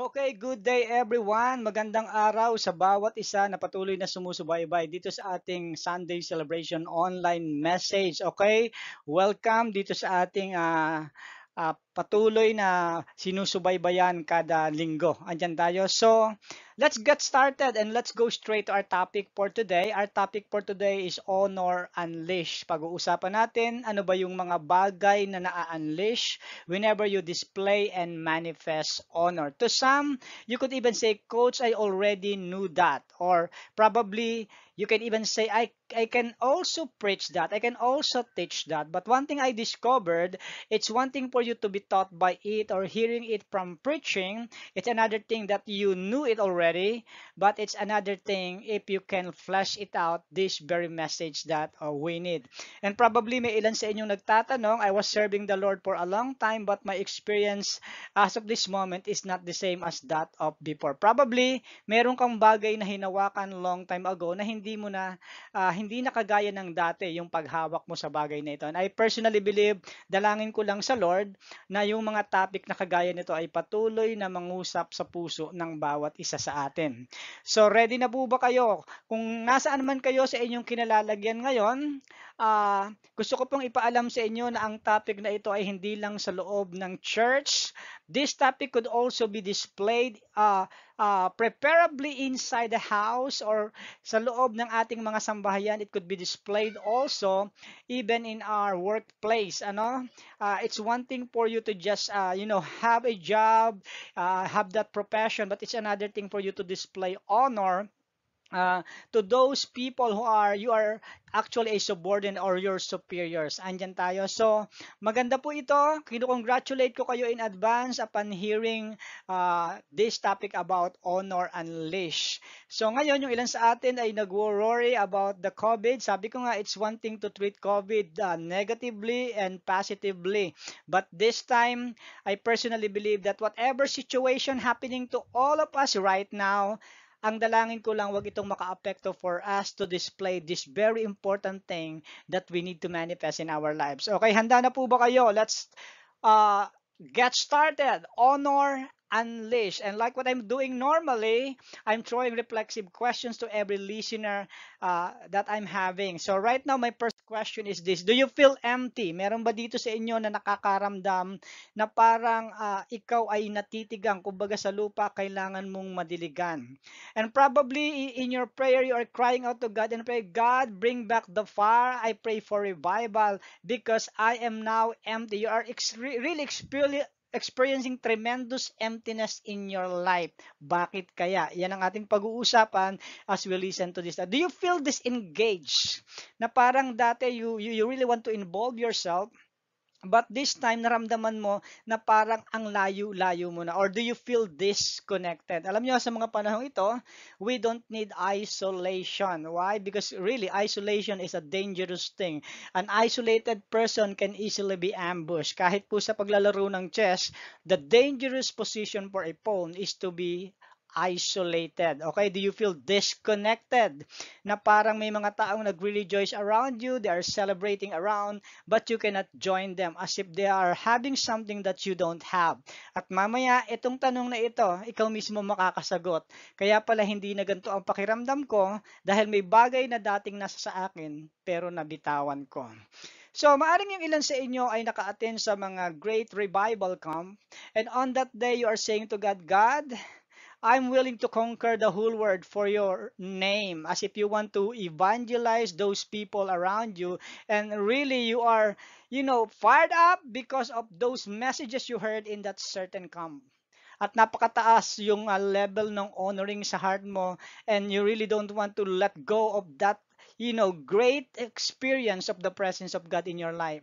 Okay, good day everyone. Magandang araw sa bawat isa na patuloy na sumusubaybay dito sa ating Sunday Celebration online message. Okay, welcome dito sa ating uh, uh, patuloy na sinusubaybayan kada linggo. Andiyan tayo. So, let's get started and let's go straight to our topic for today. Our topic for today is Honor Unleash. Pag-uusapan natin ano ba yung mga bagay na na-unleash whenever you display and manifest honor. To some, you could even say, Coach, I already knew that. Or probably, you can even say, I, I can also preach that. I can also teach that. But one thing I discovered, it's one thing for you to be taught by it or hearing it from preaching. It's another thing that you knew it already already but it's another thing if you can flash it out this very message that uh, we need and probably may ilan sa inyong nagtatanong I was serving the Lord for a long time but my experience as of this moment is not the same as that of before probably meron kang bagay na hinawakan long time ago na hindi mo na uh, hindi na kagaya ng dati yung paghawak mo sa bagay na ito and I personally believe dalangin ko lang sa Lord na yung mga topic na kagaya nito ay patuloy na mangusap sa puso ng bawat isa sa sa atin. So ready na po ba kayo? Kung nasaan man kayo sa inyong kinalalagyan ngayon, Uh, gusto ko pong ipaalam sa inyo na ang topic na ito ay hindi lang sa loob ng church. This topic could also be displayed uh, uh, preferably inside the house or sa loob ng ating mga sambahayan. It could be displayed also even in our workplace. Ano? Uh, it's one thing for you to just uh, you know have a job, uh, have that profession, but it's another thing for you to display honor uh, to those people who are you are actually a subordinate or your superiors. Andyan tayo. So, maganda po ito. Kino-congratulate ko kayo in advance upon hearing uh, this topic about honor and leash. So, ngayon yung ilan sa atin ay nag worry about the COVID. Sabi ko nga it's one thing to treat COVID uh, negatively and positively. But this time, I personally believe that whatever situation happening to all of us right now, ang dalangin ko lang wag itong maka makaapekto for us to display this very important thing that we need to manifest in our lives. Okay, handa na po ba kayo? Let's uh, get started. Honor unleash. And like what I'm doing normally, I'm throwing reflexive questions to every listener uh, that I'm having. So right now, my first question is this. Do you feel empty? Meron ba dito sa inyo na nakakaramdam na parang uh, ikaw ay natitigang, kumbaga sa lupa, kailangan mong madiligan? And probably in your prayer, you are crying out to God and pray, God, bring back the fire. I pray for revival because I am now empty. You are ex really experiencing experiencing tremendous emptiness in your life. Bakit kaya? Yan ang ating pag-uusapan as we listen to this. Do you feel disengaged? Na parang dati you, you, you really want to involve yourself But this time, naramdaman mo na parang ang layo-layo mo na. Or do you feel disconnected? Alam nyo, sa mga panahong ito, we don't need isolation. Why? Because really, isolation is a dangerous thing. An isolated person can easily be ambushed. Kahit po sa paglalaro ng chess, the dangerous position for a pawn is to be isolated? Okay, do you feel disconnected? Na parang may mga taong nagre-rejoice around you, they are celebrating around, but you cannot join them as if they are having something that you don't have. At mamaya, itong tanong na ito, ikaw mismo makakasagot. Kaya pala hindi na ganito ang pakiramdam ko dahil may bagay na dating nasa sa akin pero nabitawan ko. So, maaring yung ilan sa inyo ay naka-attend sa mga great revival camp. And on that day, you are saying to God, God, I'm willing to conquer the whole world for your name, as if you want to evangelize those people around you. And really, you are, you know, fired up because of those messages you heard in that certain camp. At napakataas yung uh, level ng honoring sa heart mo and you really don't want to let go of that, you know, great experience of the presence of God in your life.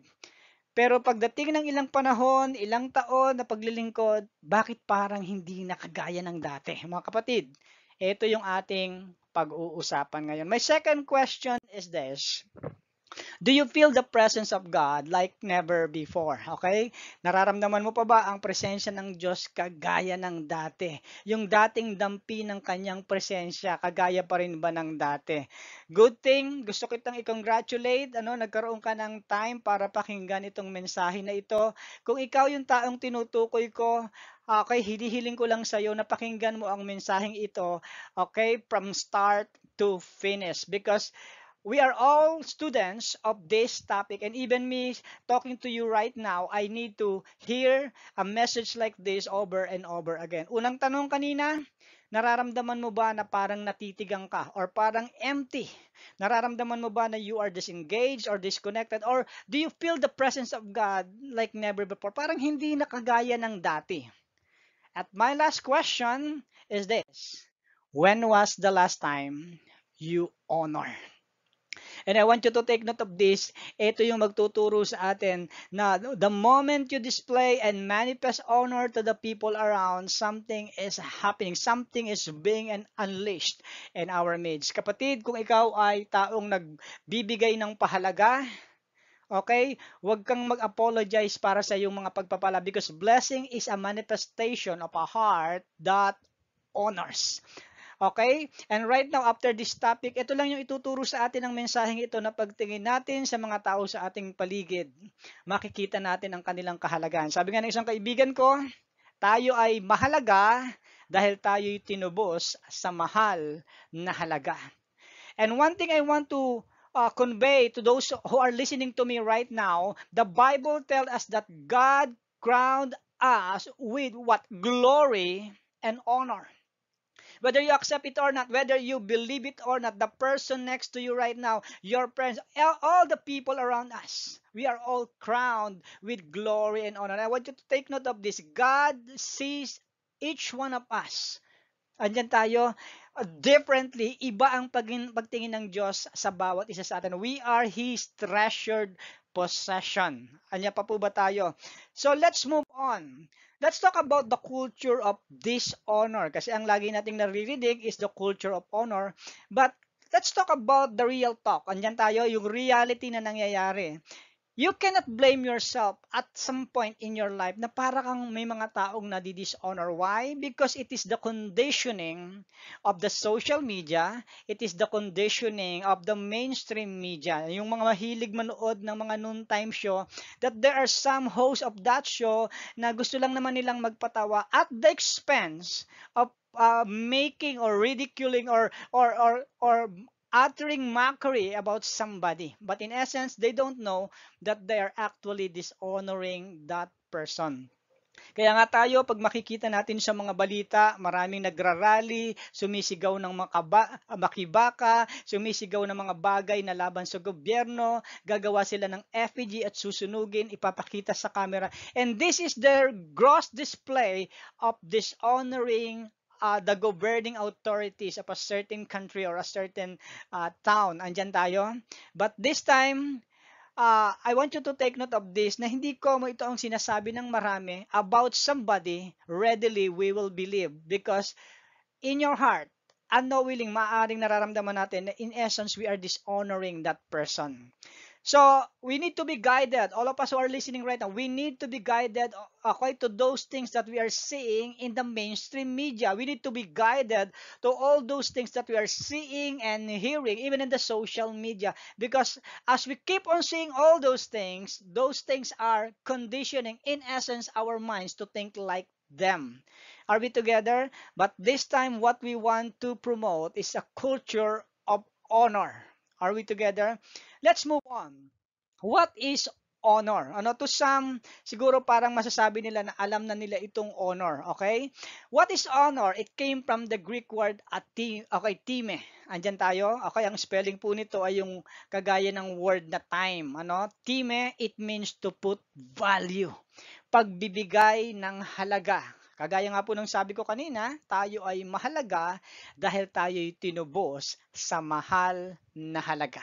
Pero pagdating ng ilang panahon, ilang taon na paglilingkod, bakit parang hindi nakagaya ng dati? Mga kapatid, ito yung ating pag-uusapan ngayon. My second question is this. Do you feel the presence of God like never before? Okay? Nararamdaman mo pa ba ang presensya ng Diyos kagaya ng dati? Yung dating dampi ng kanyang presensya, kagaya pa rin ba ng dati? Good thing, gusto kitang i-congratulate. Ano, nagkaroon ka ng time para pakinggan itong mensahe na ito. Kung ikaw yung taong tinutukoy ko, okay, hinihiling ko lang sa'yo na pakinggan mo ang mensaheng ito, okay, from start to finish. Because we are all students of this topic and even me talking to you right now, I need to hear a message like this over and over again. Unang tanong kanina, nararamdaman mo ba na parang natitigang ka or parang empty? Nararamdaman mo ba na you are disengaged or disconnected or do you feel the presence of God like never before? Parang hindi nakagaya ng dati. At my last question is this. When was the last time you honored? And I want you to take note of this. Ito yung magtuturo sa atin na the moment you display and manifest honor to the people around, something is happening. Something is being unleashed in our midst. Kapatid, kung ikaw ay taong nagbibigay ng pahalaga, Okay? Huwag kang mag-apologize para sa iyong mga pagpapala because blessing is a manifestation of a heart that honors. Okay? And right now, after this topic, ito lang yung ituturo sa atin ng mensaheng ito na pagtingin natin sa mga tao sa ating paligid, makikita natin ang kanilang kahalagaan. Sabi nga ng isang kaibigan ko, tayo ay mahalaga dahil tayo'y tinubos sa mahal na halaga. And one thing I want to uh, convey to those who are listening to me right now, the Bible tells us that God crowned us with what glory and honor. Whether you accept it or not, whether you believe it or not, the person next to you right now, your friends, all the people around us, we are all crowned with glory and honor. And I want you to take note of this. God sees each one of us. Andiyan tayo, uh, differently, iba ang pagtingin ng Diyos sa bawat isa sa atin. We are His treasured possession. Anya pa po ba tayo? So let's move on. Let's talk about the culture of dishonor kasi ang lagi nating naririnig is the culture of honor. But let's talk about the real talk. Andiyan tayo, yung reality na nangyayari you cannot blame yourself at some point in your life na para kang may mga taong nadi-dishonor. Why? Because it is the conditioning of the social media, it is the conditioning of the mainstream media, yung mga mahilig manood ng mga noontime show, that there are some hosts of that show na gusto lang naman nilang magpatawa at the expense of uh, making or ridiculing or or or or uttering mockery about somebody. But in essence, they don't know that they are actually dishonoring that person. Kaya nga tayo, pag makikita natin sa mga balita, maraming nagrarally, sumisigaw ng makaba, makibaka, sumisigaw ng mga bagay na laban sa gobyerno, gagawa sila ng effigy at susunugin, ipapakita sa camera. And this is their gross display of dishonoring uh, the governing authorities of a certain country or a certain uh, town. Andyan tayo. But this time, uh, I want you to take note of this na hindi ko mo ito ang sinasabi ng marami about somebody readily we will believe because in your heart, unknowingly, maaring nararamdaman natin na in essence, we are dishonoring that person. So we need to be guided. All of us who are listening right now, we need to be guided uh, according to those things that we are seeing in the mainstream media. We need to be guided to all those things that we are seeing and hearing, even in the social media. Because as we keep on seeing all those things, those things are conditioning, in essence, our minds to think like them. Are we together? But this time, what we want to promote is a culture of honor Are we together? Let's move on. What is honor. Ano to some siguro parang masasabi nila na alam na nila itong honor, okay? What is honor? It came from the Greek word ati, okay, time. Andiyan tayo. Okay, ang spelling po nito ay yung kagaya ng word na time, ano? Time, it means to put value. Pagbibigay ng halaga. Kagaya nga po ng sabi ko kanina, tayo ay mahalaga dahil tayo ay tinubos sa mahal na halaga.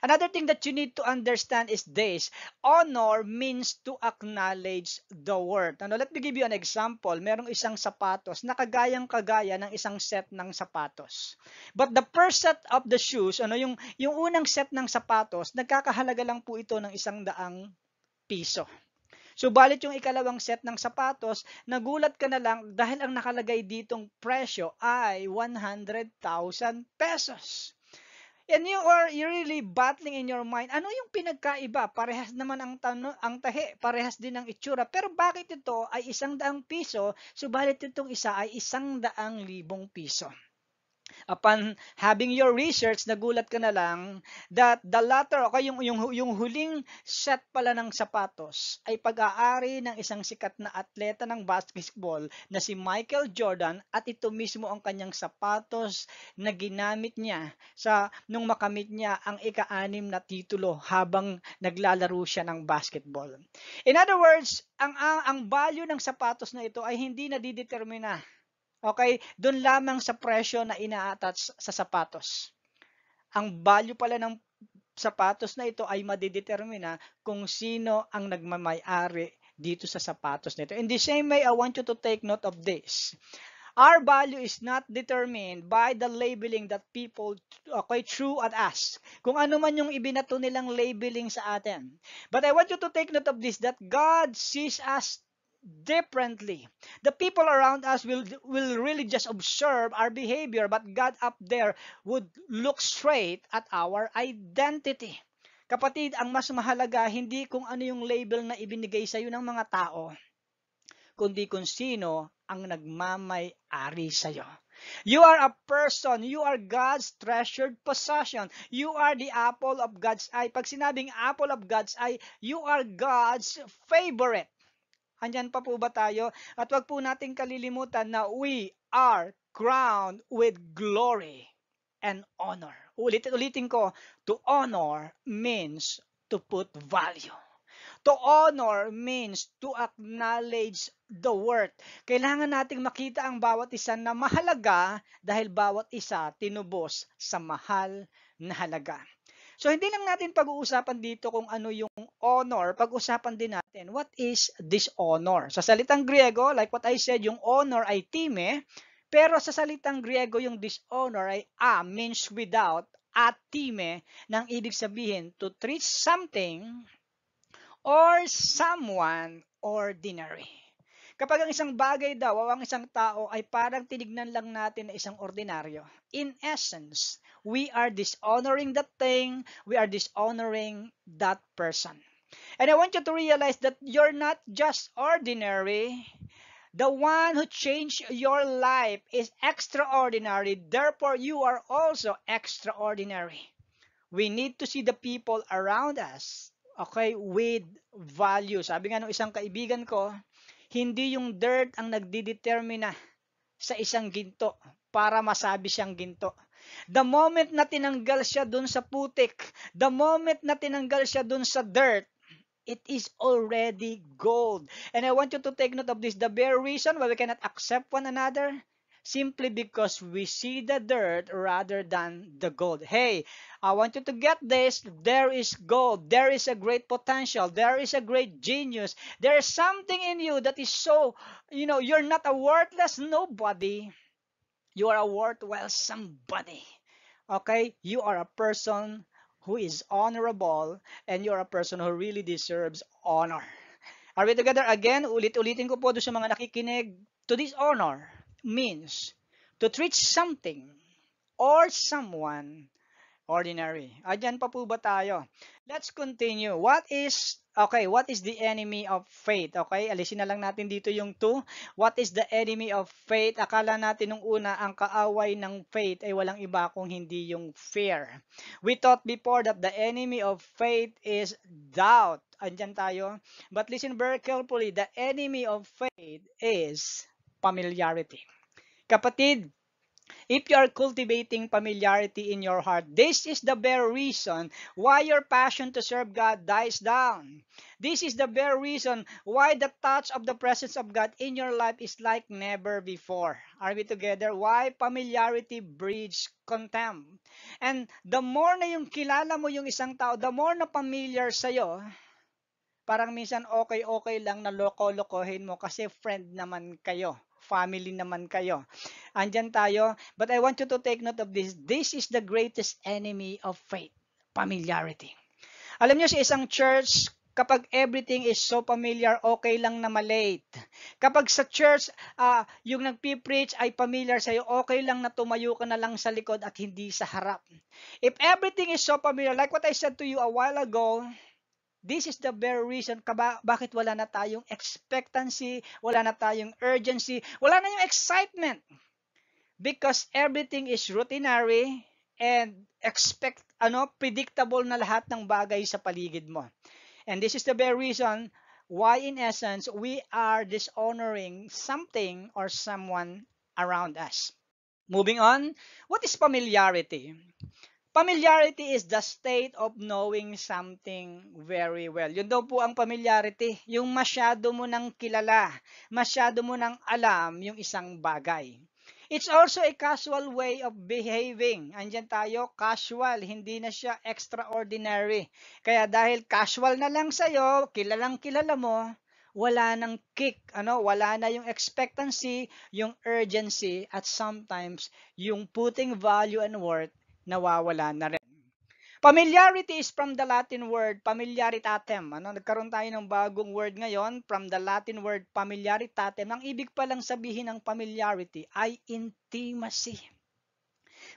Another thing that you need to understand is this. Honor means to acknowledge the worth. Ano, let me give you an example. Merong isang sapatos na kagayang-kagaya ng isang set ng sapatos. But the first set of the shoes, ano, yung, yung unang set ng sapatos, nagkakahalaga lang po ito ng isang daang piso. Subalit yung ikalawang set ng sapatos, nagulat ka na lang dahil ang nakalagay ditong presyo ay 100,000 pesos. And you are you're really battling in your mind. Ano yung pinagkaiba? Parehas naman ang ang tahi, parehas din ang itsura. Pero bakit ito ay isang daang piso, subalit itong isa ay isang daang libong piso? upon having your research, nagulat ka na lang that the latter, okay, yung, yung, yung huling shot pala ng sapatos ay pag-aari ng isang sikat na atleta ng basketball na si Michael Jordan at ito mismo ang kanyang sapatos na ginamit niya sa nung makamit niya ang ika-anim na titulo habang naglalaro siya ng basketball. In other words, ang, ang, ang value ng sapatos na ito ay hindi nadidetermina Okay? Doon lamang sa presyo na ina-attach sa sapatos. Ang value pala ng sapatos na ito ay madidetermina kung sino ang nagmamay-ari dito sa sapatos nito. In the same way, I want you to take note of this. Our value is not determined by the labeling that people okay, true at us. Kung ano man yung ibinato nilang labeling sa atin. But I want you to take note of this, that God sees us differently. The people around us will will really just observe our behavior, but God up there would look straight at our identity. Kapatid, ang mas mahalaga hindi kung ano yung label na ibinigay sa'yo ng mga tao, kundi kung sino ang nagmamay-ari sa iyo. You are a person. You are God's treasured possession. You are the apple of God's eye. Pag sinabing apple of God's eye, you are God's favorite. Andyan pa po ba tayo? At wag po nating kalilimutan na we are crowned with glory and honor. Ulit ulitin ko, to honor means to put value. To honor means to acknowledge the worth. Kailangan nating makita ang bawat isa na mahalaga dahil bawat isa tinubos sa mahal na halaga. So hindi lang natin pag-uusapan dito kung ano yung honor, pag-usapan din natin what is dishonor. Sa salitang Griego, like what I said, yung honor ay time, pero sa salitang Griego yung dishonor ay a means without at time nang ibig sabihin to treat something or someone ordinary. Kapag ang isang bagay daw o ang isang tao ay parang tinignan lang natin na isang ordinaryo, in essence, we are dishonoring that thing, we are dishonoring that person. And I want you to realize that you're not just ordinary. The one who changed your life is extraordinary. Therefore, you are also extraordinary. We need to see the people around us, okay, with value. Sabi nga nung isang kaibigan ko, hindi yung dirt ang nagdidetermina sa isang ginto para masabi siyang ginto. The moment na tinanggal siya dun sa putik, the moment na tinanggal siya dun sa dirt, It is already gold. And I want you to take note of this. The bare reason why we cannot accept one another simply because we see the dirt rather than the gold. Hey, I want you to get this. There is gold. There is a great potential. There is a great genius. There is something in you that is so, you know, you're not a worthless nobody. You are a worthwhile somebody. Okay? You are a person who is honorable and you're a person who really deserves honor. Are we together again? Ulit-ulitin ko po doon sa mga nakikinig to this honor. means to treat something or someone ordinary. Ayan pa po ba tayo? Let's continue. What is, okay, what is the enemy of faith? Okay, alisin na lang natin dito yung two. What is the enemy of faith? Akala natin nung una, ang kaaway ng faith ay walang iba kung hindi yung fear. We thought before that the enemy of faith is doubt. Andyan tayo. But listen very carefully, the enemy of faith is familiarity. Kapatid, If you are cultivating familiarity in your heart, this is the very reason why your passion to serve God dies down. This is the very reason why the touch of the presence of God in your life is like never before. Are we together? Why familiarity breeds contempt. And the more na yung kilala mo yung isang tao, the more na familiar sa'yo, parang minsan okay-okay lang na loko-lokohin mo kasi friend naman kayo family naman kayo. Andyan tayo. But I want you to take note of this. This is the greatest enemy of faith. Familiarity. Alam nyo, sa isang church, kapag everything is so familiar, okay lang na malate. Kapag sa church, uh, yung nagpipreach ay familiar sa'yo, okay lang na tumayo ka na lang sa likod at hindi sa harap. If everything is so familiar, like what I said to you a while ago, This is the very reason kaba, bakit wala na tayong expectancy, wala na tayong urgency, wala na yung excitement. Because everything is routinary and expect ano predictable na lahat ng bagay sa paligid mo. And this is the very reason why in essence we are dishonoring something or someone around us. Moving on, what is familiarity? Familiarity is the state of knowing something very well. Yun daw po ang familiarity, yung masyado mo nang kilala, masyado mo nang alam yung isang bagay. It's also a casual way of behaving. Andiyan tayo, casual, hindi na siya extraordinary. Kaya dahil casual na lang sa'yo, kilalang kilala mo, wala nang kick, ano, wala na yung expectancy, yung urgency, at sometimes yung putting value and worth nawawala na rin. Familiarity is from the Latin word familiaritatem. Ano, nagkaroon tayo ng bagong word ngayon from the Latin word familiaritatem. Ang ibig palang sabihin ng familiarity ay intimacy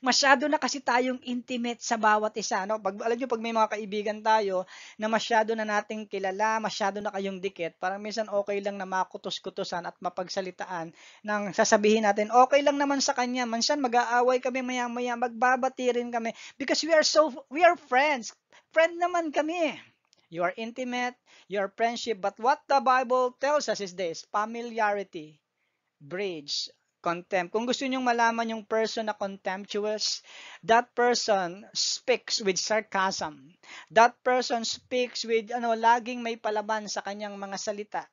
masyado na kasi tayong intimate sa bawat isa. No? Pag, alam nyo, pag may mga kaibigan tayo na masyado na nating kilala, masyado na kayong dikit, parang minsan okay lang na makutos-kutosan at mapagsalitaan nang sasabihin natin, okay lang naman sa kanya, mansan mag-aaway kami maya-maya, magbabati kami because we are so, we are friends. Friend naman kami. You are intimate, your friendship, but what the Bible tells us is this, familiarity breeds contempt. Kung gusto nyong malaman yung person na contemptuous, that person speaks with sarcasm. That person speaks with, ano, laging may palaban sa kanyang mga salita.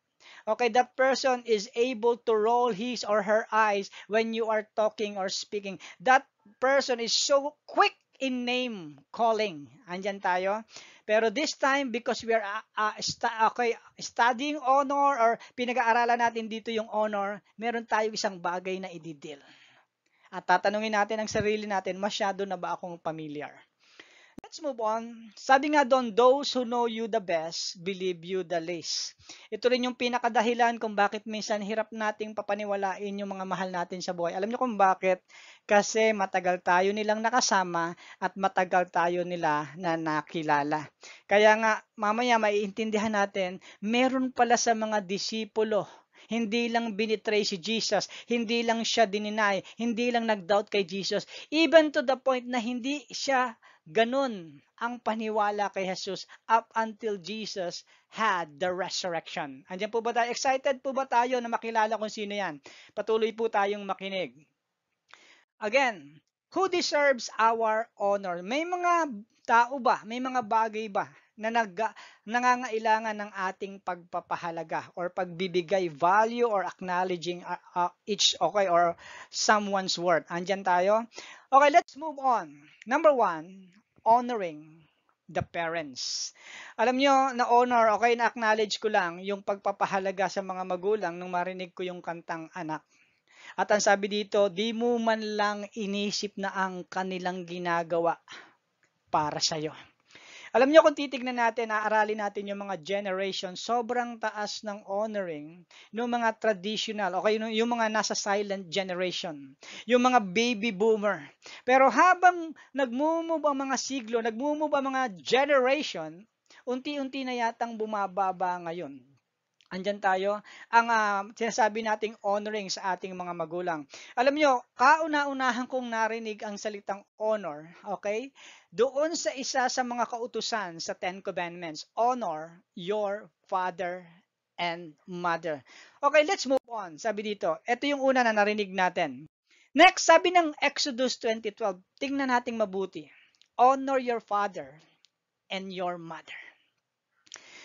Okay, that person is able to roll his or her eyes when you are talking or speaking. That person is so quick in name calling. Andiyan tayo. Pero this time, because we are uh, uh st okay, studying honor or pinag-aaralan natin dito yung honor, meron tayo isang bagay na ididil. At tatanungin natin ang sarili natin, masyado na ba akong familiar? let's move on. Sabi nga doon, those who know you the best, believe you the least. Ito rin yung pinakadahilan kung bakit minsan hirap nating papaniwalain yung mga mahal natin sa buhay. Alam niyo kung bakit? Kasi matagal tayo nilang nakasama at matagal tayo nila na nakilala. Kaya nga, mamaya maiintindihan natin, meron pala sa mga disipulo hindi lang binitray si Jesus, hindi lang siya dininay, hindi lang nag-doubt kay Jesus, even to the point na hindi siya Ganun ang paniwala kay Jesus up until Jesus had the resurrection. Andiyan po ba tayo? Excited po ba tayo na makilala kung sino yan? Patuloy po tayong makinig. Again, who deserves our honor? May mga tao ba, may mga bagay ba na nag, nangangailangan ng ating pagpapahalaga or pagbibigay value or acknowledging uh, uh, each okay or someone's worth. Andiyan tayo. Okay, let's move on. Number one, honoring the parents. Alam nyo, na-honor, okay, na-acknowledge ko lang yung pagpapahalaga sa mga magulang nung marinig ko yung kantang anak. At ang sabi dito, di mo man lang inisip na ang kanilang ginagawa para sa'yo. Alam niyo kung titignan natin, aaralin natin yung mga generation, sobrang taas ng honoring ng mga traditional, okay, yung mga nasa silent generation, yung mga baby boomer. Pero habang nagmumove ang mga siglo, nagmumove ang mga generation, unti-unti na yatang bumababa ngayon Andyan tayo. Ang uh, sinasabi nating honoring sa ating mga magulang. Alam nyo, kauna-unahan kong narinig ang salitang honor, okay? Doon sa isa sa mga kautusan sa Ten Commandments, honor your father and mother. Okay, let's move on. Sabi dito, ito yung una na narinig natin. Next, sabi ng Exodus 20.12, tingnan natin mabuti. Honor your father and your mother.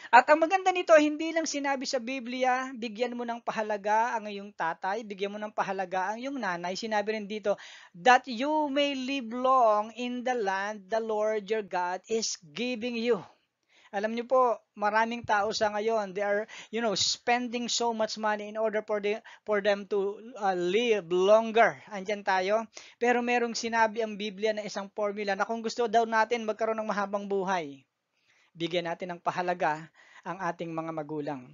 At ang maganda nito, hindi lang sinabi sa Biblia, bigyan mo ng pahalaga ang iyong tatay, bigyan mo ng pahalaga ang iyong nanay. Sinabi rin dito, that you may live long in the land the Lord your God is giving you. Alam niyo po, maraming tao sa ngayon, they are, you know, spending so much money in order for, the, for them to uh, live longer. Andiyan tayo. Pero merong sinabi ang Biblia na isang formula na kung gusto daw natin magkaroon ng mahabang buhay, bigyan natin ng pahalaga ang ating mga magulang.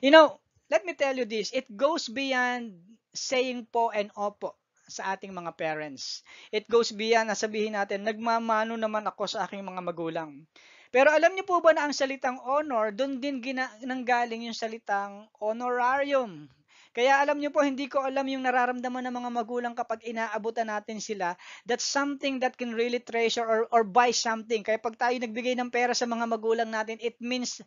You know, let me tell you this, it goes beyond saying po and opo sa ating mga parents. It goes beyond na sabihin natin, nagmamano naman ako sa aking mga magulang. Pero alam niyo po ba na ang salitang honor, doon din gina- nanggaling yung salitang honorarium kaya alam nyo po, hindi ko alam yung nararamdaman ng mga magulang kapag inaabutan natin sila. That's something that can really treasure or, or buy something. Kaya pag tayo nagbigay ng pera sa mga magulang natin, it means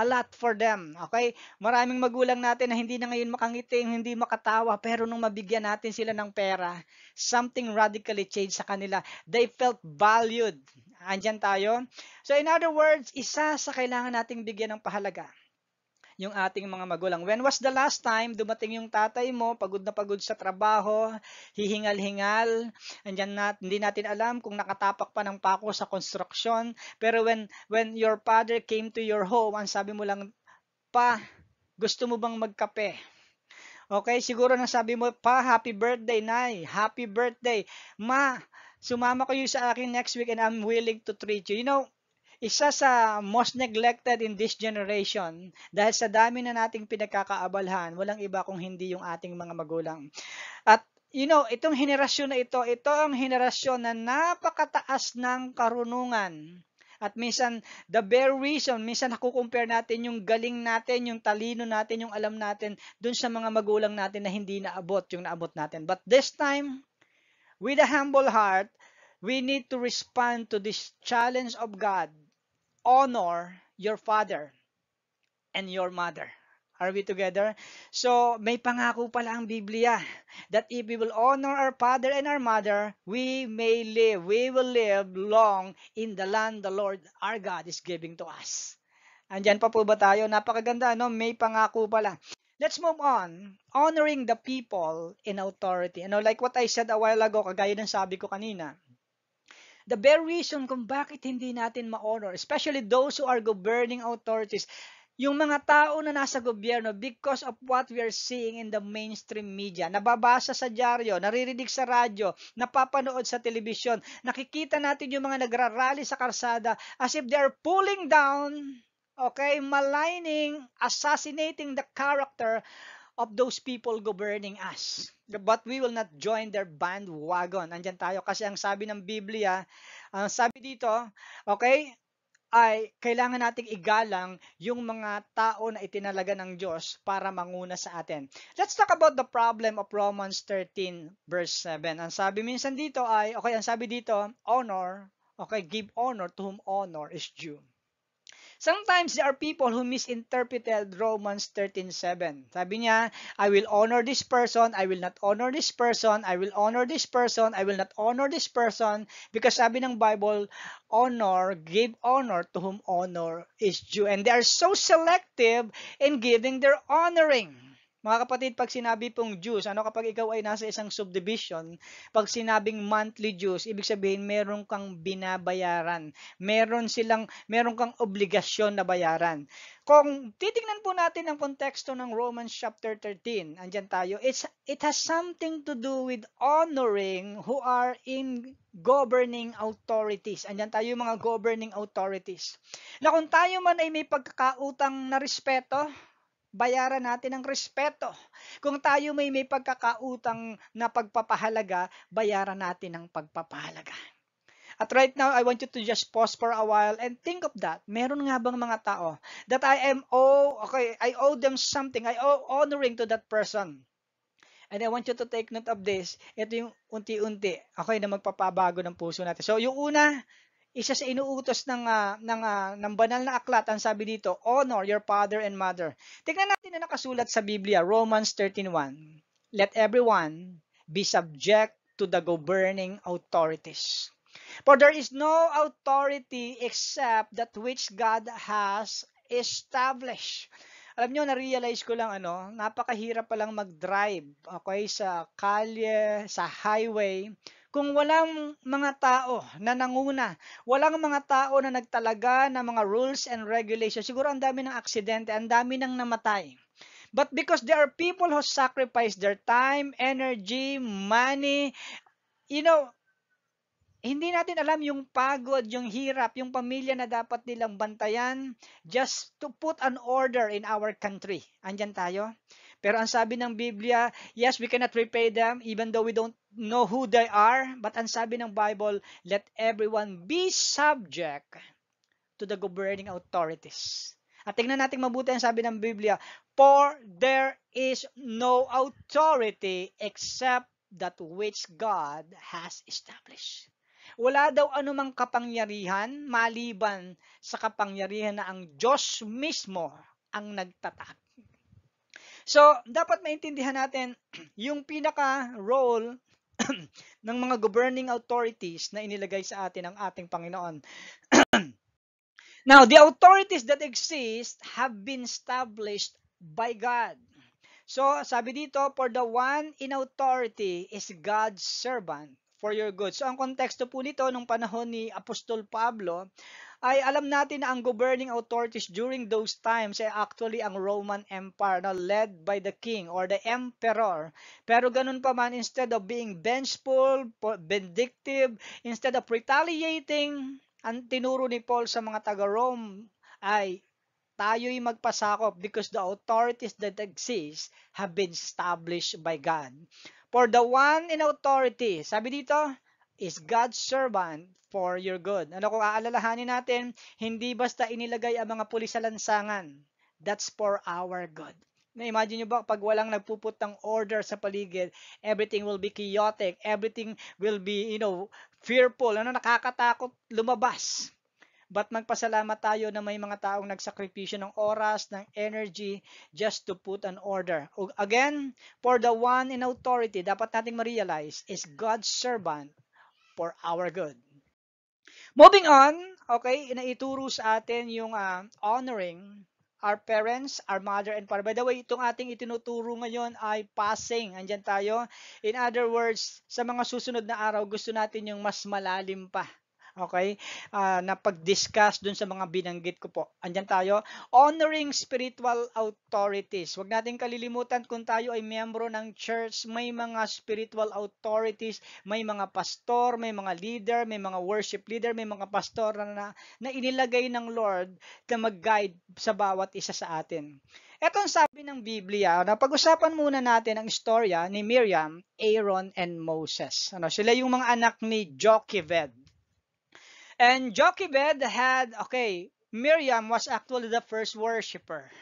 a lot for them. Okay? Maraming magulang natin na hindi na ngayon makangiti, hindi makatawa, pero nung mabigyan natin sila ng pera, something radically changed sa kanila. They felt valued. Andyan tayo. So in other words, isa sa kailangan nating bigyan ng pahalaga yung ating mga magulang. When was the last time dumating yung tatay mo, pagod na pagod sa trabaho, hihingal-hingal, andyan na, hindi natin alam kung nakatapak pa ng pako sa construction, pero when, when your father came to your home, ang sabi mo lang, pa, gusto mo bang magkape? Okay, siguro nang sabi mo, pa, happy birthday, nay, happy birthday. Ma, sumama kayo sa akin next week and I'm willing to treat you. You know, isa sa most neglected in this generation dahil sa dami na nating pinagkakaabalhan, walang iba kung hindi yung ating mga magulang. At you know, itong henerasyon na ito, ito ang henerasyon na napakataas ng karunungan. At minsan, the bare reason, minsan nakukumpare natin yung galing natin, yung talino natin, yung alam natin, dun sa mga magulang natin na hindi naabot, yung naabot natin. But this time, with a humble heart, we need to respond to this challenge of God honor your father and your mother. Are we together? So, may pangako pala ang Biblia that if we will honor our father and our mother, we may live, we will live long in the land the Lord our God is giving to us. Andiyan pa po ba tayo? Napakaganda, no? May pangako pala. Let's move on. Honoring the people in authority. Ano, like what I said a while ago, kagaya ng sabi ko kanina, the very reason kung bakit hindi natin ma-honor, especially those who are governing authorities, yung mga tao na nasa gobyerno because of what we are seeing in the mainstream media. Nababasa sa dyaryo, naririnig sa radyo, napapanood sa telebisyon. Nakikita natin yung mga nagrarally sa karsada as if they are pulling down, okay, maligning, assassinating the character of those people governing us. But we will not join their bandwagon. Andiyan tayo kasi ang sabi ng Biblia, ang sabi dito, okay, ay kailangan nating igalang yung mga tao na itinalaga ng Diyos para manguna sa atin. Let's talk about the problem of Romans 13 verse 7. Ang sabi minsan dito ay, okay, ang sabi dito, honor, okay, give honor to whom honor is due. Sometimes there are people who misinterpreted Romans 13:7. Sabi niya, I will honor this person, I will not honor this person, I will honor this person, I will not honor this person because sabi ng Bible, honor, give honor to whom honor is due. And they are so selective in giving their honoring. Mga kapatid, pag sinabi pong dues, ano kapag ikaw ay nasa isang subdivision, pag sinabing monthly dues, ibig sabihin meron kang binabayaran. Meron silang, meron kang obligasyon na bayaran. Kung titingnan po natin ang konteksto ng Romans chapter 13, andyan tayo, it's, it has something to do with honoring who are in governing authorities. Andyan tayo mga governing authorities. Na kung tayo man ay may pagkakautang na respeto, bayaran natin ang respeto. Kung tayo may may pagkakautang na pagpapahalaga, bayaran natin ang pagpapahalaga. At right now, I want you to just pause for a while and think of that. Meron nga bang mga tao that I am owe, oh, okay, I owe them something. I owe honoring to that person. And I want you to take note of this. Ito yung unti-unti, okay, na magpapabago ng puso natin. So, yung una, isa sa inuutos ng uh, ng uh, ng banal na aklat ang sabi dito, honor your father and mother. Tingnan natin na nakasulat sa Biblia, Romans 13:1. Let everyone be subject to the governing authorities. For there is no authority except that which God has established. Alam niyo, na-realize ko lang, ano, napakahirap pa lang mag-drive, okay, sa kalye, sa highway, kung walang mga tao na nanguna, walang mga tao na nagtalaga ng mga rules and regulations, siguro ang dami ng aksidente, ang dami ng namatay. But because there are people who sacrifice their time, energy, money, you know, hindi natin alam yung pagod, yung hirap, yung pamilya na dapat nilang bantayan just to put an order in our country. Andyan tayo. Pero ang sabi ng Biblia, yes, we cannot repay them even though we don't know who they are. But ang sabi ng Bible, let everyone be subject to the governing authorities. At tingnan natin mabuti ang sabi ng Biblia, For there is no authority except that which God has established. Wala daw anumang kapangyarihan maliban sa kapangyarihan na ang Diyos mismo ang nagtatag. So, dapat maintindihan natin yung pinaka-role ng mga governing authorities na inilagay sa atin ng ating Panginoon. Now, the authorities that exist have been established by God. So, sabi dito, for the one in authority is God's servant for your good. So, ang konteksto po nito nung panahon ni Apostol Pablo ay alam natin na ang governing authorities during those times ay actually ang Roman Empire no, led by the king or the emperor. Pero ganun pa man, instead of being vengeful, vindictive, instead of retaliating, ang tinuro ni Paul sa mga taga-Rome ay tayo'y magpasakop because the authorities that exist have been established by God. For the one in authority, sabi dito, is God's servant for your good. Ano kung aalalahanin natin, hindi basta inilagay ang mga pulis sa lansangan. That's for our good. Na-imagine nyo ba pag walang nagpuput order sa paligid, everything will be chaotic, everything will be, you know, fearful, ano, nakakatakot lumabas. But magpasalamat tayo na may mga taong nagsakripisyo ng oras, ng energy, just to put an order. Again, for the one in authority, dapat nating ma-realize is God's servant for our good. Moving on, okay, inaituro sa atin yung uh, honoring our parents, our mother, and father. By the way, itong ating itinuturo ngayon ay passing. Andyan tayo. In other words, sa mga susunod na araw, gusto natin yung mas malalim pa. Okay? Uh, ah, na pag-discuss dun sa mga binanggit ko po. Andyan tayo. Honoring spiritual authorities. Huwag natin kalilimutan kung tayo ay miyembro ng church, may mga spiritual authorities, may mga pastor, may mga leader, may mga worship leader, may mga pastor na, na inilagay ng Lord na mag-guide sa bawat isa sa atin. Ito ang sabi ng Biblia. Ano, pag-usapan muna natin ang istorya ni Miriam, Aaron, and Moses. Ano, sila yung mga anak ni Jochebed. And Jochebed had, okay, Miriam was actually the first worshiper.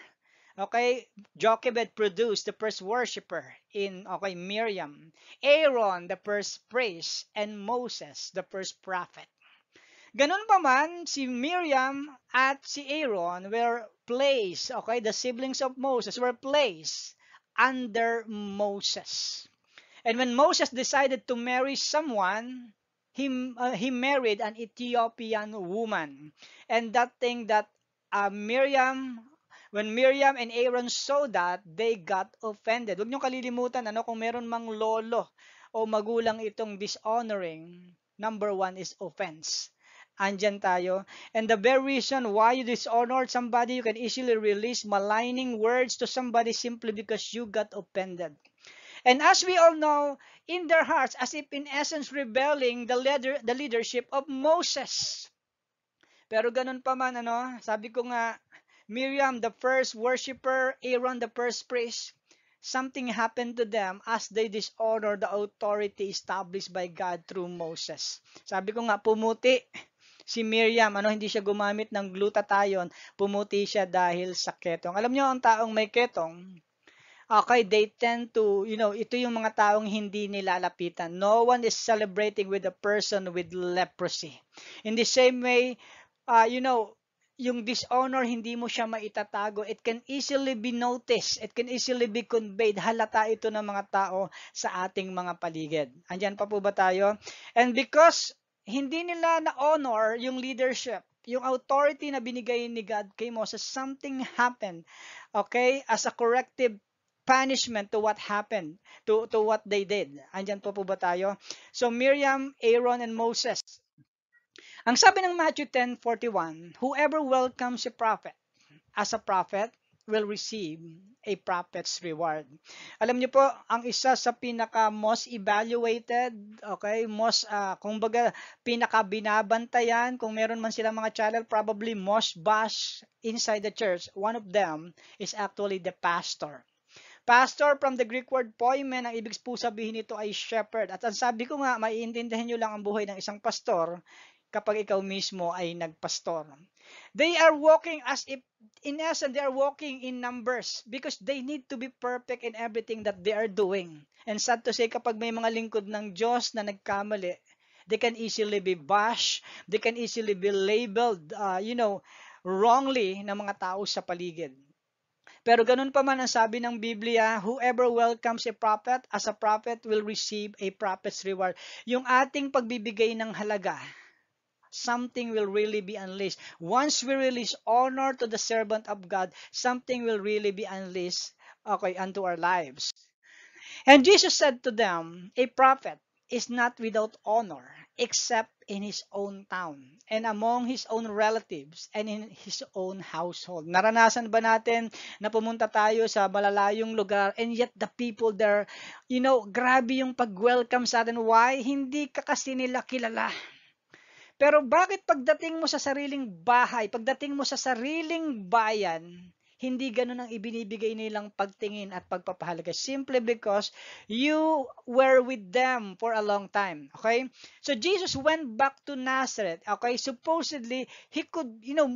Okay, Jochebed produced the first worshiper in, okay, Miriam. Aaron, the first priest, and Moses, the first prophet. Ganun pa man, si Miriam at si Aaron were placed, okay, the siblings of Moses were placed under Moses. And when Moses decided to marry someone, he, uh, he married an Ethiopian woman. And that thing that uh, Miriam, when Miriam and Aaron saw that, they got offended. Huwag niyong kalilimutan, ano, kung meron mang lolo o magulang itong dishonoring, number one is offense. Andyan tayo. And the very reason why you dishonored somebody, you can easily release maligning words to somebody simply because you got offended. And as we all know, in their hearts, as if in essence rebelling the, leader, the leadership of Moses. Pero ganun pa man, ano, sabi ko nga, Miriam, the first worshiper, Aaron, the first priest, something happened to them as they dishonor the authority established by God through Moses. Sabi ko nga, pumuti si Miriam, ano, hindi siya gumamit ng glutathione, pumuti siya dahil sa ketong. Alam niyo, ang taong may ketong, okay, they tend to, you know, ito yung mga taong hindi nilalapitan. No one is celebrating with a person with leprosy. In the same way, uh, you know, yung dishonor, hindi mo siya maitatago. It can easily be noticed. It can easily be conveyed. Halata ito ng mga tao sa ating mga paligid. Andyan pa po ba tayo? And because hindi nila na-honor yung leadership, yung authority na binigay ni God kay Moses, something happened, okay, as a corrective punishment to what happened, to, to what they did. Andyan po po ba tayo? So Miriam, Aaron, and Moses. Ang sabi ng Matthew 10:41, whoever welcomes a prophet as a prophet will receive a prophet's reward. Alam niyo po, ang isa sa pinaka most evaluated, okay, most uh, kumbaga pinaka binabantayan kung meron man sila mga channel probably most bash inside the church, one of them is actually the pastor. Pastor from the Greek word poimen, ang ibig po sabihin nito ay shepherd. At ang sabi ko nga, maiintindihan nyo lang ang buhay ng isang pastor kapag ikaw mismo ay nagpastor. They are walking as if, in essence, they are walking in numbers because they need to be perfect in everything that they are doing. And sad to say, kapag may mga lingkod ng Diyos na nagkamali, they can easily be bashed, they can easily be labeled, uh, you know, wrongly ng mga tao sa paligid. Pero ganun pa man ang sabi ng Biblia, whoever welcomes a prophet as a prophet will receive a prophet's reward. Yung ating pagbibigay ng halaga, something will really be unleashed. Once we release honor to the servant of God, something will really be unleashed okay, unto our lives. And Jesus said to them, a prophet is not without honor except in his own town and among his own relatives and in his own household. Naranasan ba natin na pumunta tayo sa malalayong lugar and yet the people there, you know, grabe yung pag-welcome sa atin. Why? Hindi ka kasi nila kilala. Pero bakit pagdating mo sa sariling bahay, pagdating mo sa sariling bayan, hindi ganun ang ibinibigay nilang pagtingin at pagpapahalaga simply because you were with them for a long time. Okay? So Jesus went back to Nazareth. Okay? Supposedly, he could, you know,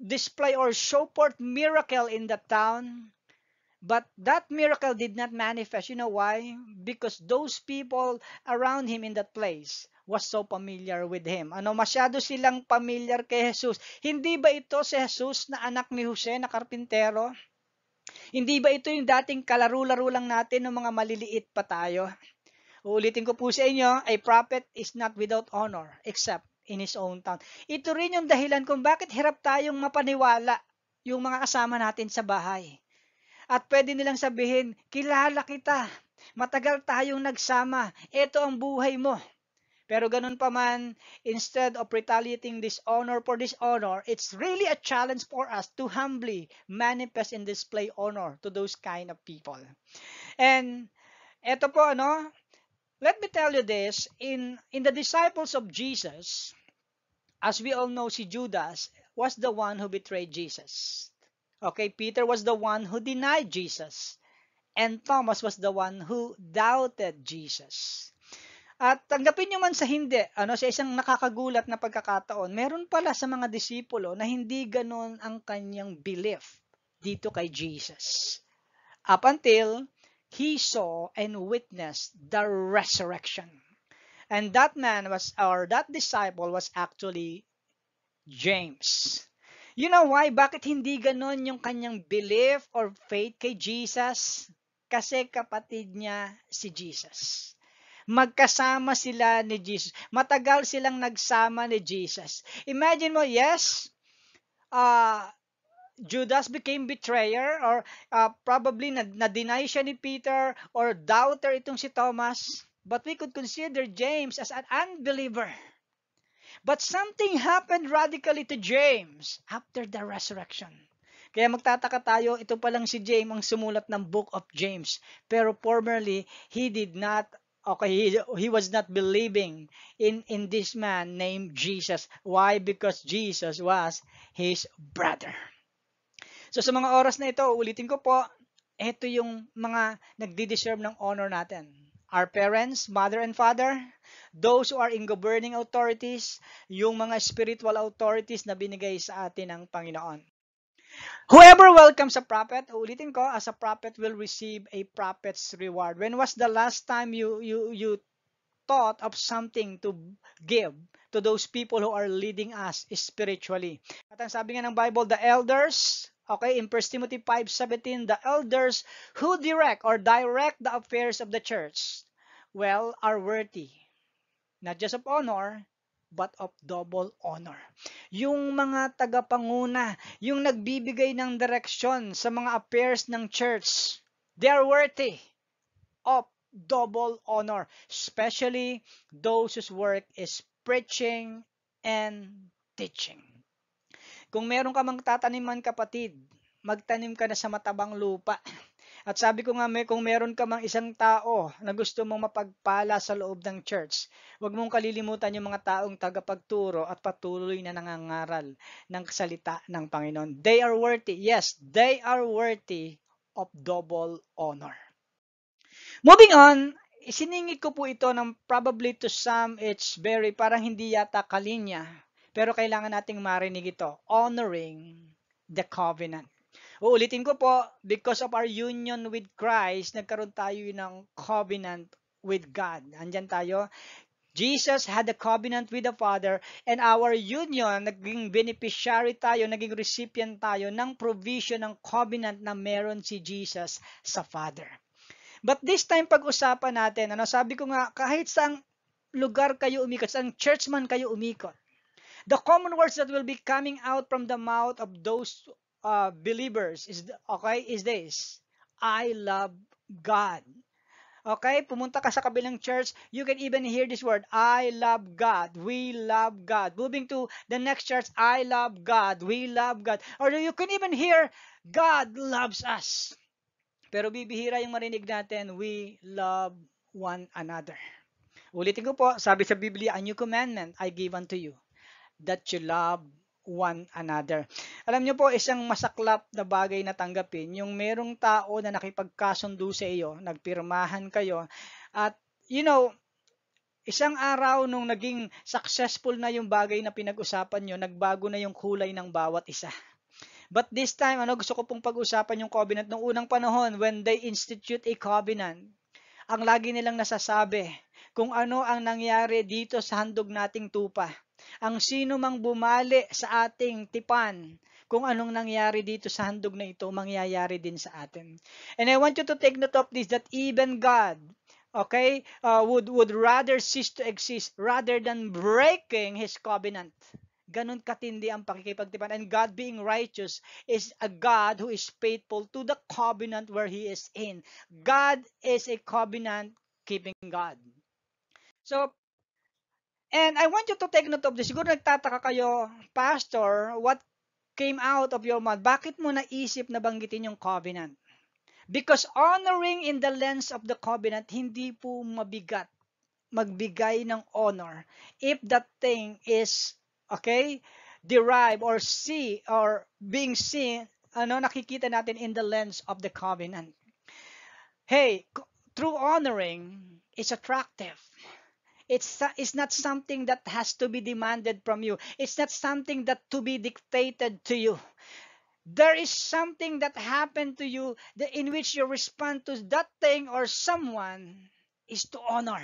display or show forth miracle in the town But that miracle did not manifest. You know why? Because those people around him in that place was so familiar with him. Ano, masyado silang familiar kay Jesus. Hindi ba ito si Jesus na anak ni Jose na karpintero? Hindi ba ito yung dating kalaro-laro lang natin ng mga maliliit pa tayo? Uulitin ko po sa inyo, a prophet is not without honor except in his own town. Ito rin yung dahilan kung bakit hirap tayong mapaniwala yung mga kasama natin sa bahay. At pwede nilang sabihin, kilala kita. Matagal tayong nagsama. Ito ang buhay mo. Pero ganun pa man, instead of retaliating dishonor for dishonor, it's really a challenge for us to humbly manifest and display honor to those kind of people. And eto po ano, let me tell you this, in in the disciples of Jesus, as we all know si Judas was the one who betrayed Jesus. Okay, Peter was the one who denied Jesus. And Thomas was the one who doubted Jesus. At tanggapin nyo man sa hindi, ano, sa isang nakakagulat na pagkakataon, meron pala sa mga disipulo na hindi ganon ang kanyang belief dito kay Jesus. Up until he saw and witnessed the resurrection. And that man was, or that disciple was actually James. You know why? Bakit hindi ganon yung kanyang belief or faith kay Jesus? Kasi kapatid niya si Jesus. Magkasama sila ni Jesus. Matagal silang nagsama ni Jesus. Imagine mo, yes, uh, Judas became betrayer or uh, probably na-deny siya ni Peter or doubter itong si Thomas. But we could consider James as an unbeliever. But something happened radically to James after the resurrection. Kaya magtataka tayo, ito pa lang si James ang sumulat ng Book of James. Pero formerly, he did not okay he, he was not believing in in this man named Jesus. Why? Because Jesus was his brother. So sa mga oras na ito, ulitin ko po, ito yung mga nagdi-deserve ng honor natin our parents, mother and father, those who are in governing authorities, yung mga spiritual authorities na binigay sa atin ng Panginoon. Whoever welcomes a prophet, ulitin ko, as a prophet will receive a prophet's reward. When was the last time you you you thought of something to give to those people who are leading us spiritually? At ang sabi nga ng Bible, the elders Okay, in 1 Timothy 5:17, the elders who direct or direct the affairs of the church, well, are worthy not just of honor, but of double honor. Yung mga tagapanguna, yung nagbibigay ng direksyon sa mga affairs ng church, they are worthy of double honor, especially those whose work is preaching and teaching. Kung meron ka mang tataniman kapatid, magtanim ka na sa matabang lupa. At sabi ko nga, may, kung meron ka mang isang tao na gusto mong mapagpala sa loob ng church, huwag mong kalilimutan yung mga taong tagapagturo at patuloy na nangangaral ng salita ng Panginoon. They are worthy. Yes, they are worthy of double honor. Moving on, isiningit ko po ito ng probably to some it's very parang hindi yata kalinya pero kailangan nating marinig ito, honoring the covenant. Uulitin ko po, because of our union with Christ, nagkaroon tayo ng covenant with God. Andyan tayo. Jesus had a covenant with the Father and our union, naging beneficiary tayo, naging recipient tayo ng provision ng covenant na meron si Jesus sa Father. But this time pag-usapan natin, ano sabi ko nga, kahit sa lugar kayo umikot, sa church man kayo umikot, The common words that will be coming out from the mouth of those uh, believers is okay is this. I love God. Okay, pumunta ka sa kabilang church, you can even hear this word, I love God, we love God. Moving to the next church, I love God, we love God. Or you can even hear, God loves us. Pero bibihira yung marinig natin, we love one another. Ulitin ko po, sabi sa Biblia, a new commandment I give unto you, that you love one another. Alam niyo po, isang masaklap na bagay na tanggapin, yung merong tao na nakipagkasundo sa iyo, nagpirmahan kayo, at you know, isang araw nung naging successful na yung bagay na pinag-usapan nyo, nagbago na yung kulay ng bawat isa. But this time, ano, gusto ko pong pag-usapan yung covenant. Nung unang panahon, when they institute a covenant, ang lagi nilang nasasabi kung ano ang nangyari dito sa handog nating tupa ang sino mang bumali sa ating tipan, kung anong nangyari dito sa handog na ito, mangyayari din sa atin. And I want you to take note of this, that even God, okay, uh, would, would rather cease to exist rather than breaking His covenant. Ganon katindi ang pakikipagtipan. And God being righteous is a God who is faithful to the covenant where He is in. God is a covenant-keeping God. So, And I want you to take note of this. Siguro nagtataka kayo, Pastor, what came out of your mouth? Bakit mo naisip na banggitin yung covenant? Because honoring in the lens of the covenant, hindi po mabigat, magbigay ng honor if that thing is, okay, derived or see or being seen, ano nakikita natin in the lens of the covenant. Hey, true honoring is attractive. It's, it's not something that has to be demanded from you. It's not something that to be dictated to you. There is something that happened to you that in which you respond to that thing or someone is to honor.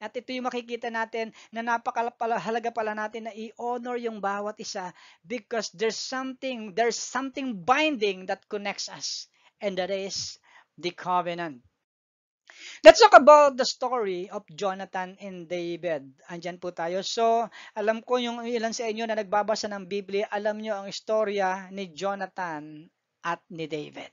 At ito yung makikita natin na napakahalaga pala natin na i-honor yung bawat isa because there's something, there's something binding that connects us and that is the covenant. Let's talk about the story of Jonathan and David. Andiyan po tayo. So, alam ko yung ilan sa inyo na nagbabasa ng Biblia, alam nyo ang istorya ni Jonathan at ni David.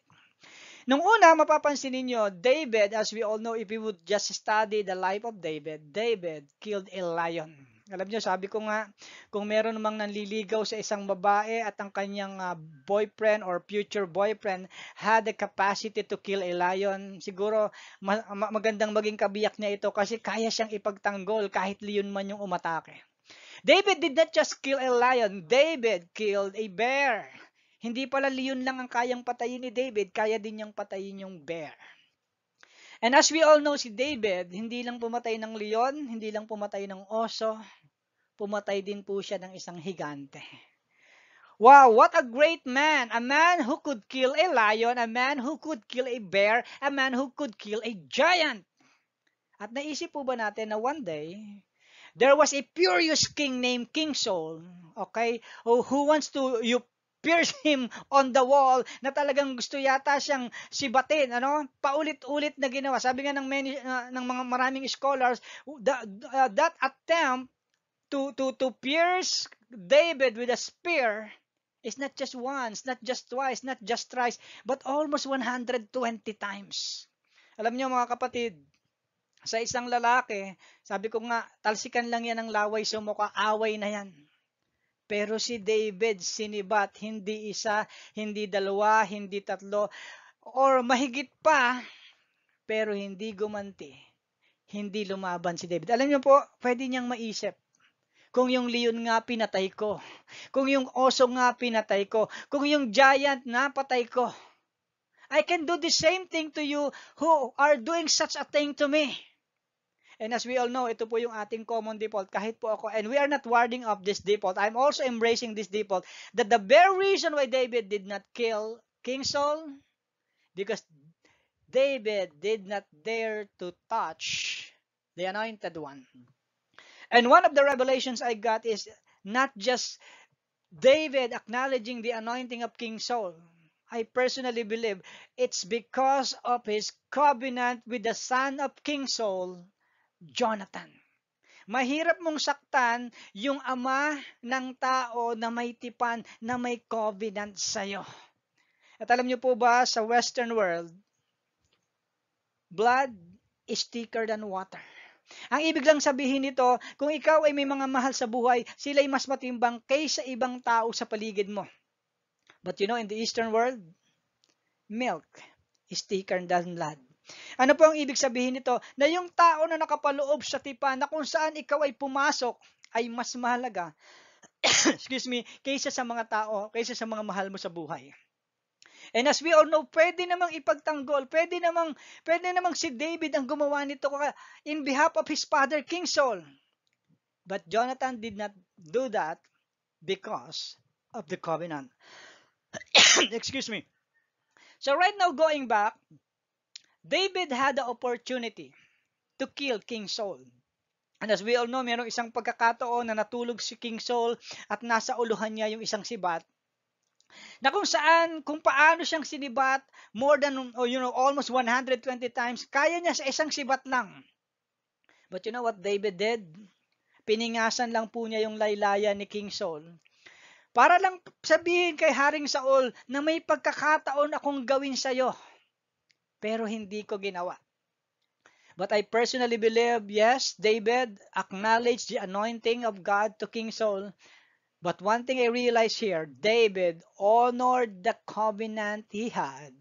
Nung una, mapapansin ninyo, David, as we all know, if we would just study the life of David, David killed a lion. Alam niyo, sabi ko nga, kung meron namang nanliligaw sa isang babae at ang kanyang uh, boyfriend or future boyfriend had the capacity to kill a lion, siguro ma- ma- magandang maging kabiyak niya ito kasi kaya siyang ipagtanggol kahit leon man yung umatake. David did not just kill a lion, David killed a bear. Hindi pala leon lang ang kayang patayin ni David, kaya din niyang patayin yung bear. And as we all know, si David, hindi lang pumatay ng leon, hindi lang pumatay ng oso, pumatay din po siya ng isang higante. Wow, what a great man! A man who could kill a lion, a man who could kill a bear, a man who could kill a giant. At naisip po ba natin na one day, there was a furious king named King Saul, okay, who, wants to usurp pierce him on the wall na talagang gusto yata siyang sibatin, ano? Paulit-ulit na ginawa. Sabi nga ng many uh, ng mga maraming scholars, that, uh, that attempt to to to pierce David with a spear is not just once, not just twice, not just thrice, but almost 120 times. Alam niyo mga kapatid, sa isang lalaki, sabi ko nga, talsikan lang yan ng laway, mukha away na yan. Pero si David sinibat hindi isa, hindi dalawa, hindi tatlo, or mahigit pa, pero hindi gumanti. Hindi lumaban si David. Alam niyo po, pwede niyang maisip. Kung yung leon nga pinatay ko, kung yung oso nga pinatay ko, kung yung giant na patay ko, I can do the same thing to you who are doing such a thing to me. And as we all know, ito po yung ating common default kahit po ako. And we are not warding off this default. I'm also embracing this default that the very reason why David did not kill King Saul because David did not dare to touch the anointed one. And one of the revelations I got is not just David acknowledging the anointing of King Saul. I personally believe it's because of his covenant with the son of King Saul Jonathan. Mahirap mong saktan yung ama ng tao na may tipan, na may covenant sa'yo. At alam niyo po ba, sa Western world, blood is thicker than water. Ang ibig lang sabihin nito, kung ikaw ay may mga mahal sa buhay, sila ay mas matimbang kaysa ibang tao sa paligid mo. But you know, in the Eastern world, milk is thicker than blood. Ano po ang ibig sabihin nito? Na yung tao na nakapaloob sa tipan na kung saan ikaw ay pumasok ay mas mahalaga excuse me, kaysa sa mga tao, kaysa sa mga mahal mo sa buhay. And as we all know, pwede namang ipagtanggol, pwede namang, pwede namang si David ang gumawa nito in behalf of his father, King Saul. But Jonathan did not do that because of the covenant. excuse me. So right now, going back, David had the opportunity to kill King Saul. And as we all know, mayroong isang pagkakataon na natulog si King Saul at nasa uluhan niya yung isang sibat na kung saan, kung paano siyang sinibat, more than, oh, you know, almost 120 times, kaya niya sa isang sibat lang. But you know what David did? Piningasan lang po niya yung laylayan ni King Saul. Para lang sabihin kay Haring Saul na may pagkakataon akong gawin sa'yo. iyo pero hindi ko ginawa. But I personally believe, yes, David acknowledged the anointing of God to King Saul. But one thing I realize here, David honored the covenant he had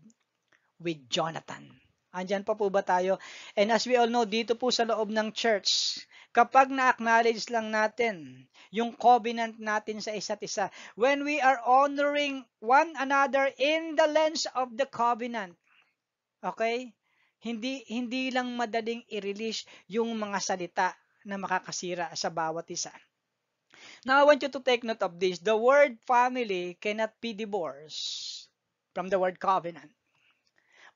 with Jonathan. Andyan pa po ba tayo? And as we all know, dito po sa loob ng church, kapag na-acknowledge lang natin yung covenant natin sa isa't isa, when we are honoring one another in the lens of the covenant, Okay? Hindi hindi lang madaling i-release yung mga salita na makakasira sa bawat isa. Now, I want you to take note of this. The word family cannot be divorced from the word covenant.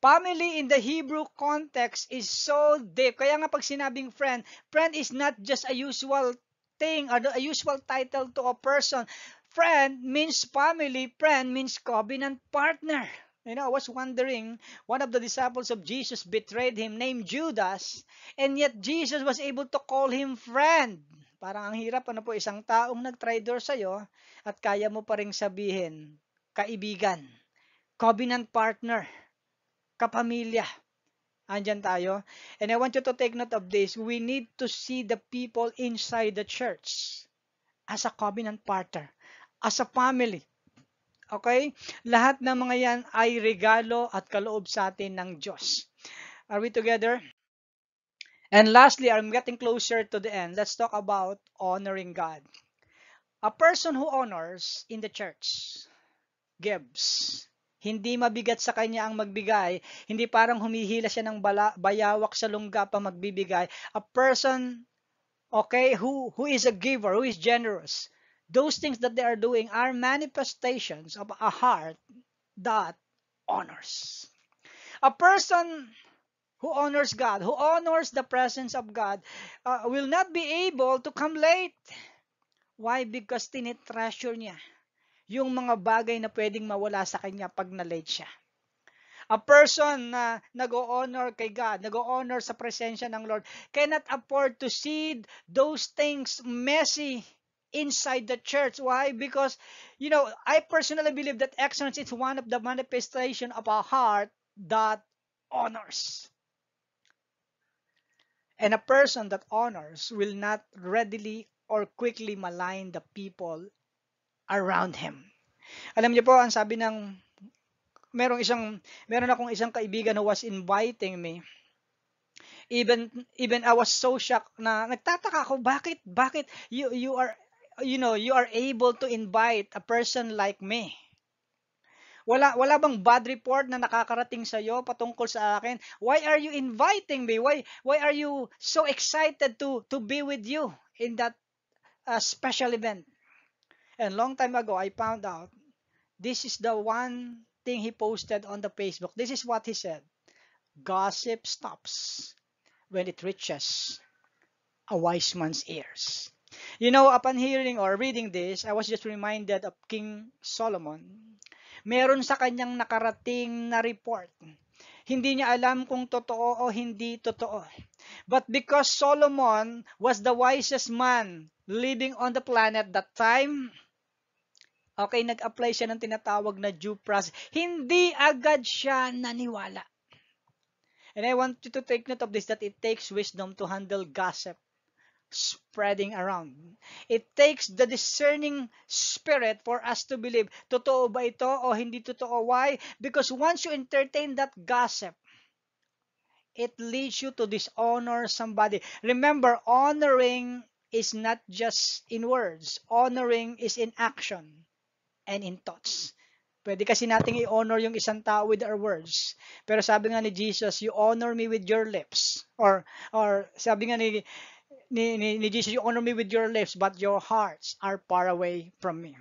Family in the Hebrew context is so deep. Kaya nga pag sinabing friend, friend is not just a usual thing or a usual title to a person. Friend means family. Friend means covenant partner. You know, I was wondering, one of the disciples of Jesus betrayed him, named Judas, and yet Jesus was able to call him friend. Parang ang hirap, ano po, isang taong nag-traitor sa'yo at kaya mo pa rin sabihin, kaibigan, covenant partner, kapamilya. Andyan tayo. And I want you to take note of this. We need to see the people inside the church as a covenant partner, as a family, Okay? Lahat ng mga yan ay regalo at kaloob sa atin ng Diyos. Are we together? And lastly, I'm getting closer to the end. Let's talk about honoring God. A person who honors in the church gives. Hindi mabigat sa kanya ang magbigay. Hindi parang humihila siya ng bala, bayawak sa lungga pa magbibigay. A person, okay, who, who is a giver, who is generous, Those things that they are doing are manifestations of a heart that honors. A person who honors God, who honors the presence of God, uh, will not be able to come late. Why? Because tinitreasure niya yung mga bagay na pwedeng mawala sa kanya pag na-late siya. A person na nag-honor kay God, nag-honor sa presensya ng Lord, cannot afford to see those things messy inside the church. Why? Because, you know, I personally believe that excellence is one of the manifestation of a heart that honors. And a person that honors will not readily or quickly malign the people around him. Alam niyo po, ang sabi ng merong isang meron akong isang kaibigan who was inviting me even even I was so shocked na nagtataka ako bakit bakit you you are you know, you are able to invite a person like me. Wala, wala bang bad report na nakakarating sa iyo patungkol sa akin? Why are you inviting me? Why, why are you so excited to, to be with you in that uh, special event? And long time ago, I found out this is the one thing he posted on the Facebook. This is what he said. Gossip stops when it reaches a wise man's ears. You know, upon hearing or reading this, I was just reminded of King Solomon. Meron sa kanyang nakarating na report. Hindi niya alam kung totoo o hindi totoo. But because Solomon was the wisest man living on the planet that time, okay, nag-apply siya ng tinatawag na due process. Hindi agad siya naniwala. And I want you to take note of this that it takes wisdom to handle gossip spreading around. It takes the discerning spirit for us to believe, totoo ba ito o hindi totoo? Why? Because once you entertain that gossip, it leads you to dishonor somebody. Remember, honoring is not just in words. Honoring is in action and in thoughts. Pwede kasi nating i-honor yung isang tao with our words. Pero sabi nga ni Jesus, you honor me with your lips. Or, or sabi nga ni ni, ni, ni Jesus, you honor me with your lips, but your hearts are far away from me.